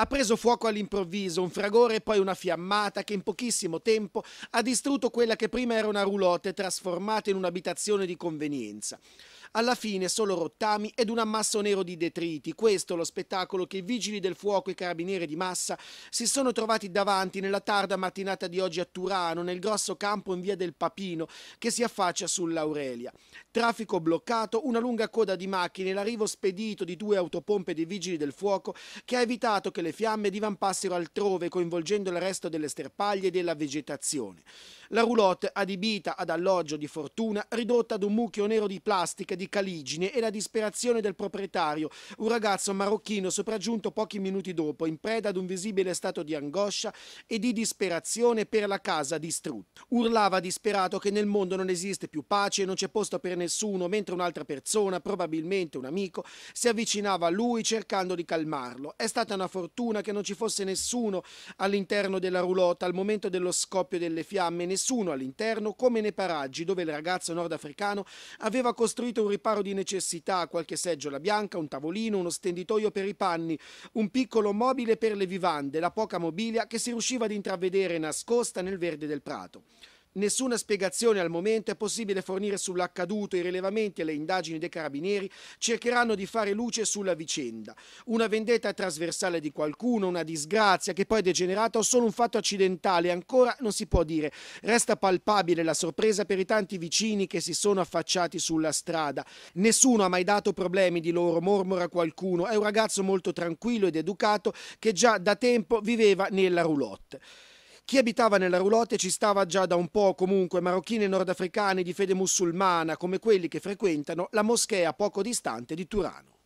ha preso fuoco all'improvviso, un fragore e poi una fiammata che in pochissimo tempo ha distrutto quella che prima era una roulotte trasformata in un'abitazione di convenienza. Alla fine solo rottami ed un ammasso nero di detriti. Questo è lo spettacolo che i vigili del fuoco e i carabinieri di massa si sono trovati davanti nella tarda mattinata di oggi a Turano, nel grosso campo in via del Papino che si affaccia sull'Aurelia. Traffico bloccato, una lunga coda di macchine, l'arrivo spedito di due autopompe dei vigili del fuoco che ha evitato che le fiamme divampassero altrove coinvolgendo il resto delle sterpaglie e della vegetazione. La roulotte adibita ad alloggio di fortuna ridotta ad un mucchio nero di plastica di Caligine e la disperazione del proprietario, un ragazzo marocchino sopraggiunto pochi minuti dopo, in preda ad un visibile stato di angoscia e di disperazione per la casa distrutta. Urlava disperato che nel mondo non esiste più pace, e non c'è posto per nessuno, mentre un'altra persona, probabilmente un amico, si avvicinava a lui cercando di calmarlo. È stata una fortuna che non ci fosse nessuno all'interno della roulotte al momento dello scoppio delle fiamme, nessuno all'interno come nei paraggi dove il ragazzo nordafricano aveva costruito un riparo di necessità, qualche seggiola bianca, un tavolino, uno stenditoio per i panni, un piccolo mobile per le vivande, la poca mobilia che si riusciva ad intravedere nascosta nel verde del prato. Nessuna spiegazione al momento è possibile fornire sull'accaduto, i rilevamenti e le indagini dei carabinieri cercheranno di fare luce sulla vicenda. Una vendetta trasversale di qualcuno, una disgrazia che poi è degenerata o solo un fatto accidentale, ancora non si può dire. Resta palpabile la sorpresa per i tanti vicini che si sono affacciati sulla strada. Nessuno ha mai dato problemi di loro, mormora qualcuno. È un ragazzo molto tranquillo ed educato che già da tempo viveva nella roulotte. Chi abitava nella roulotte ci stava già da un po' comunque marocchini e nordafricani di fede musulmana come quelli che frequentano la moschea poco distante di Turano.